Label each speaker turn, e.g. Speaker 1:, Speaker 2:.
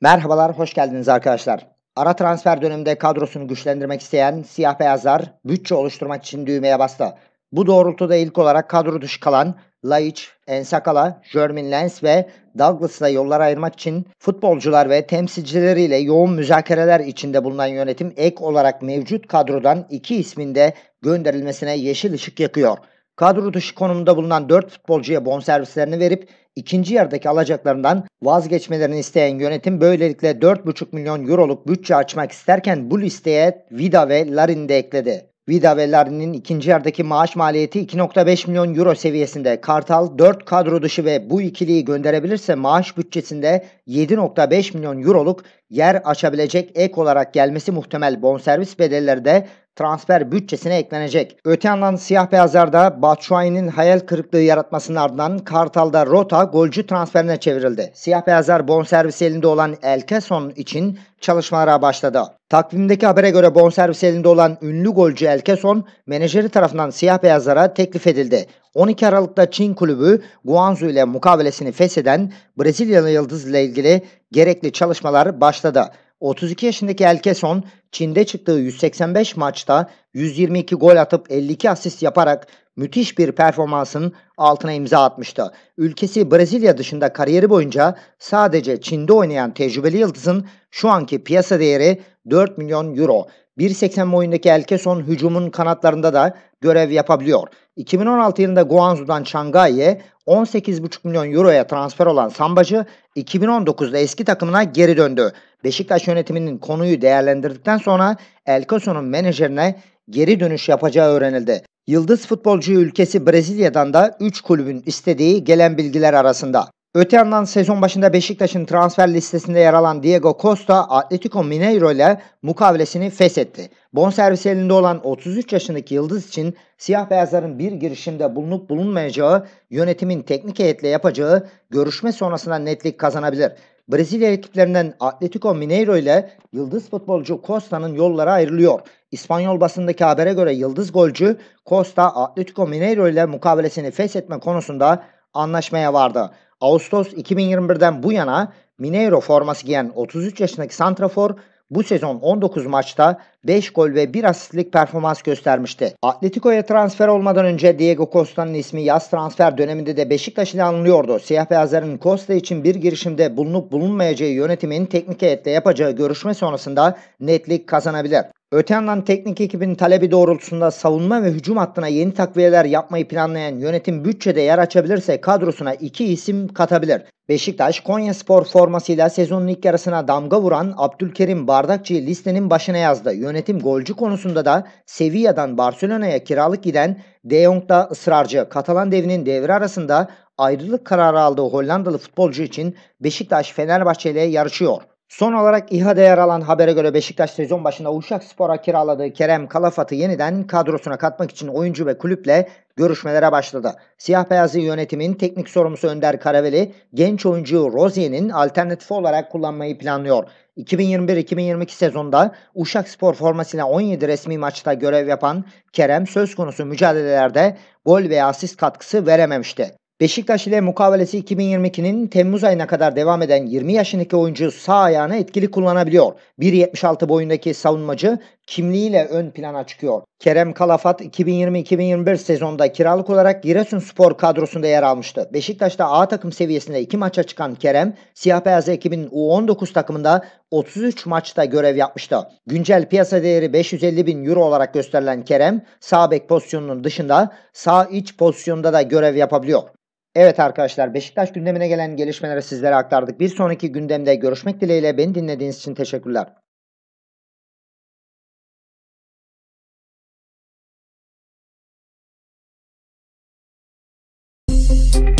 Speaker 1: Merhabalar, hoş geldiniz arkadaşlar. Ara transfer döneminde kadrosunu güçlendirmek isteyen siyah beyazlar bütçe oluşturmak için düğmeye bastı. Bu doğrultuda ilk olarak kadro dışı kalan Laiç, Ensakala, Jermin Lens ve Douglas'la yollar ayırmak için futbolcular ve temsilcileriyle yoğun müzakereler içinde bulunan yönetim ek olarak mevcut kadrodan iki ismin de gönderilmesine yeşil ışık yakıyor kadro dışı konumda bulunan 4 futbolcuya bonservislerini verip ikinci yerdeki alacaklarından vazgeçmelerini isteyen yönetim böylelikle 4,5 milyon euroluk bütçe açmak isterken bu listeye Vida ve Larin de ekledi. Vida ve ikinci yerdeki maaş maliyeti 2.5 milyon euro seviyesinde. Kartal 4 kadro dışı ve bu ikiliyi gönderebilirse maaş bütçesinde 7.5 milyon euroluk yer açabilecek ek olarak gelmesi muhtemel bonservis bedelleri de transfer bütçesine eklenecek. Öte yandan siyah beyazlarda Batshuayi'nin hayal kırıklığı yaratmasının ardından Kartal'da Rota golcü transferine çevrildi. Siyah beyazlar bonservis elinde olan Elkeson için çalışmalara başladı. Takvimdeki habere göre bonservis elinde olan ünlü golcü Elkeson, menajeri tarafından siyah beyazlara teklif edildi. 12 Aralık'ta Çin kulübü Guangzhou ile mukavelesini fesheden Brezilyalı yıldız ile ilgili gerekli çalışmalar başladı. 32 yaşındaki Elkeson, Çin'de çıktığı 185 maçta 122 gol atıp 52 asist yaparak müthiş bir performansının altına imza atmıştı. Ülkesi Brezilya dışında kariyeri boyunca sadece Çin'de oynayan tecrübeli yıldızın şu anki piyasa değeri 4 milyon euro. 1.80 boyundaki Elkeson hücumun kanatlarında da görev yapabiliyor. 2016 yılında Guangzhou'dan Şangay'e 18,5 milyon euroya transfer olan Sambacı 2019'da eski takımına geri döndü. Beşiktaş yönetiminin konuyu değerlendirdikten sonra Elkeson'un menajerine geri dönüş yapacağı öğrenildi. Yıldız futbolcu ülkesi Brezilya'dan da 3 kulübün istediği gelen bilgiler arasında. Öte yandan sezon başında Beşiktaş'ın transfer listesinde yer alan Diego Costa Atletico Mineiro ile mukavelesini feshetti. Bonservis elinde olan 33 yaşındaki Yıldız için siyah beyazların bir girişimde bulunup bulunmayacağı yönetimin teknik heyetle yapacağı görüşme sonrasında netlik kazanabilir. Brezilya ekiplerinden Atletico Mineiro ile yıldız futbolcu Costa'nın yolları ayrılıyor. İspanyol basındaki habere göre yıldız golcü Costa Atletico Mineiro ile mukavelesini feshetme konusunda anlaşmaya vardı. Ağustos 2021'den bu yana Mineiro forması giyen 33 yaşındaki Santrafor bu sezon 19 maçta 5 gol ve 1 asistlik performans göstermişti. Atletico'ya transfer olmadan önce Diego Costa'nın ismi yaz transfer döneminde de Beşiktaş ile anılıyordu. Siyah beyazların Costa için bir girişimde bulunup bulunmayacağı yönetimin teknik heyetle yapacağı görüşme sonrasında netlik kazanabilir. Öte yandan teknik ekibin talebi doğrultusunda savunma ve hücum hattına yeni takviyeler yapmayı planlayan yönetim bütçede yer açabilirse kadrosuna iki isim katabilir. Beşiktaş, Konya Spor formasıyla sezonun ilk yarısına damga vuran Abdülkerim Bardakçı'yı listenin başına yazdı. Yönetim golcü konusunda da Sevilla'dan Barcelona'ya kiralık giden De Jong da ısrarcı. Katalan devinin devre arasında ayrılık kararı aldığı Hollandalı futbolcu için Beşiktaş Fenerbahçe ile yarışıyor. Son olarak İHA'da yer alan habere göre Beşiktaş sezon başında Uşak Spor'a kiraladığı Kerem Kalafat'ı yeniden kadrosuna katmak için oyuncu ve kulüple görüşmelere başladı. Siyah beyazlı yönetimin teknik sorumlusu Önder Karaveli, genç oyuncu Rozier'in alternatifi olarak kullanmayı planlıyor. 2021-2022 sezonda Uşak Spor formasıyla 17 resmi maçta görev yapan Kerem söz konusu mücadelelerde gol veya asist katkısı verememişti. Beşiktaş ile mukavelesi 2022'nin Temmuz ayına kadar devam eden 20 yaşındaki oyuncu sağ ayağını etkili kullanabiliyor. 1.76 boyundaki savunmacı kimliğiyle ön plana çıkıyor. Kerem Kalafat 2020-2021 sezonda kiralık olarak Giresunspor kadrosunda yer almıştı. Beşiktaş'ta A takım seviyesinde 2 maça çıkan Kerem, Siyah Beyaz Ekibin U19 takımında 33 maçta görev yapmıştı. Güncel piyasa değeri 550 bin euro olarak gösterilen Kerem, sağ bek pozisyonunun dışında sağ iç pozisyonda da görev yapabiliyor. Evet arkadaşlar Beşiktaş gündemine gelen gelişmeleri sizlere aktardık. Bir sonraki gündemde görüşmek dileğiyle beni dinlediğiniz için teşekkürler. Müzik